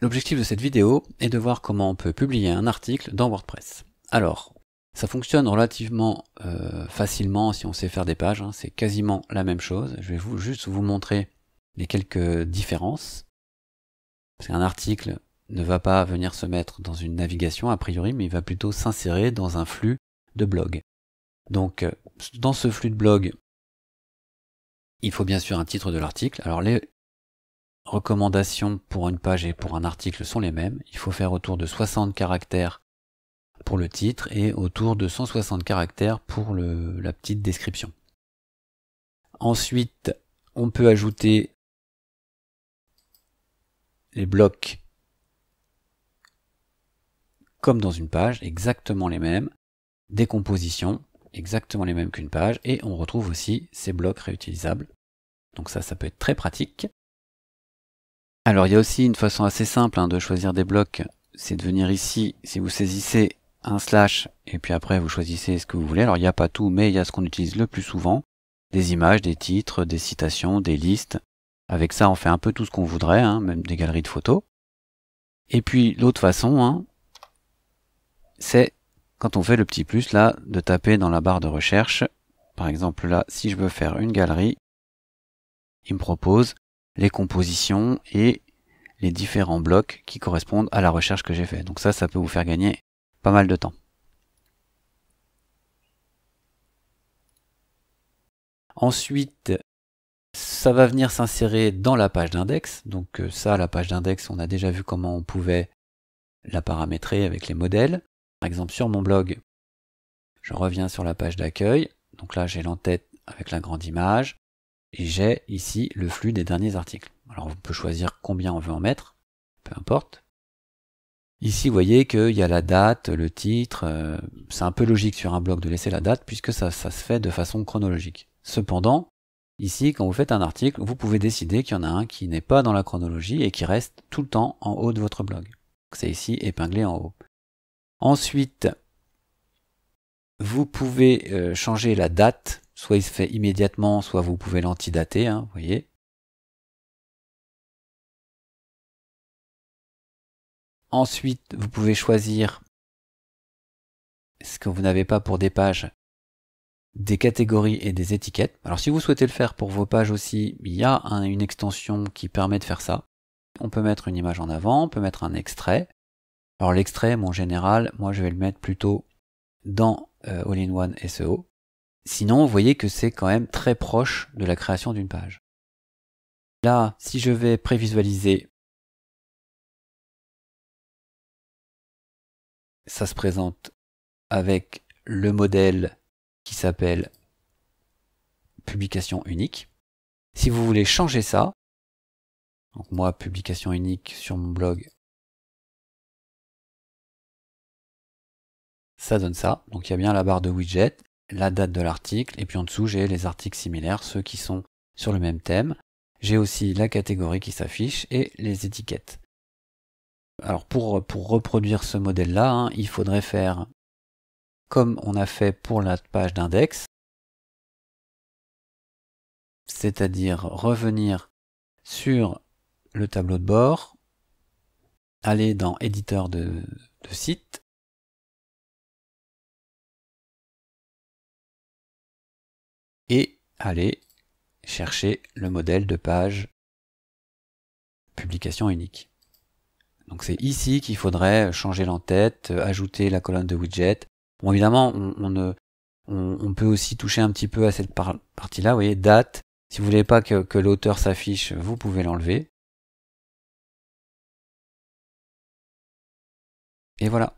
L'objectif de cette vidéo est de voir comment on peut publier un article dans WordPress. Alors, ça fonctionne relativement euh, facilement si on sait faire des pages, hein. c'est quasiment la même chose. Je vais juste vous montrer les quelques différences. Parce qu'un article ne va pas venir se mettre dans une navigation a priori, mais il va plutôt s'insérer dans un flux de blog. Donc, euh, dans ce flux de blog, il faut bien sûr un titre de l'article. Alors, les, recommandations pour une page et pour un article sont les mêmes. Il faut faire autour de 60 caractères pour le titre et autour de 160 caractères pour la petite description. Ensuite, on peut ajouter les blocs comme dans une page, exactement les mêmes, des compositions, exactement les mêmes qu'une page, et on retrouve aussi ces blocs réutilisables. Donc ça, ça peut être très pratique. Alors il y a aussi une façon assez simple hein, de choisir des blocs, c'est de venir ici, si vous saisissez un slash, et puis après vous choisissez ce que vous voulez. Alors il n'y a pas tout, mais il y a ce qu'on utilise le plus souvent, des images, des titres, des citations, des listes. Avec ça on fait un peu tout ce qu'on voudrait, hein, même des galeries de photos. Et puis l'autre façon, hein, c'est quand on fait le petit plus là, de taper dans la barre de recherche. Par exemple là, si je veux faire une galerie, il me propose les compositions et les différents blocs qui correspondent à la recherche que j'ai fait. Donc ça, ça peut vous faire gagner pas mal de temps. Ensuite, ça va venir s'insérer dans la page d'index. Donc euh, ça, la page d'index, on a déjà vu comment on pouvait la paramétrer avec les modèles. Par exemple, sur mon blog, je reviens sur la page d'accueil. Donc là, j'ai l'entête avec la grande image et j'ai ici le flux des derniers articles. Alors on peut choisir combien on veut en mettre, peu importe. Ici, vous voyez qu'il y a la date, le titre. Euh, c'est un peu logique sur un blog de laisser la date puisque ça, se fait de façon chronologique. Cependant, ici, quand vous faites un article, vous pouvez décider qu'il y en a un qui n'est pas dans la chronologie et qui reste tout le temps en haut de votre blog. C'est ici épinglé en haut. Ensuite, vous pouvez euh, changer la date Soit il se fait immédiatement, soit vous pouvez l'antidater, hein, vous voyez. Ensuite, vous pouvez choisir ce que vous n'avez pas pour des pages, des catégories et des étiquettes. Alors si vous souhaitez le faire pour vos pages aussi, il y a une extension qui permet de faire ça. On peut mettre une image en avant, on peut mettre un extrait. Alors l'extrait, mon général, moi je vais le mettre plutôt dans euh, All-in-One SEO. Sinon, vous voyez que c'est quand même très proche de la création d'une page. Là, si je vais prévisualiser, ça se présente avec le modèle qui s'appelle publication unique. Si vous voulez changer ça, donc moi, publication unique sur mon blog, ça donne ça. Donc il y a bien la barre de widget, la date de l'article, et puis en dessous j'ai les articles similaires, ceux qui sont sur le même thème. J'ai aussi la catégorie qui s'affiche et les étiquettes. Alors pour, pour reproduire ce modèle-là, hein, il faudrait faire comme on a fait pour la page d'index, c'est-à-dire revenir sur le tableau de bord, aller dans éditeur de site, et aller chercher le modèle de page publication unique. Donc c'est ici qu'il faudrait changer l'entête, ajouter la colonne de widget. Bon évidemment, on, on, peut aussi toucher un petit peu à cette partie-là, vous voyez, date. Si vous voulez pas que l'auteur s'affiche, vous pouvez l'enlever. Et voilà.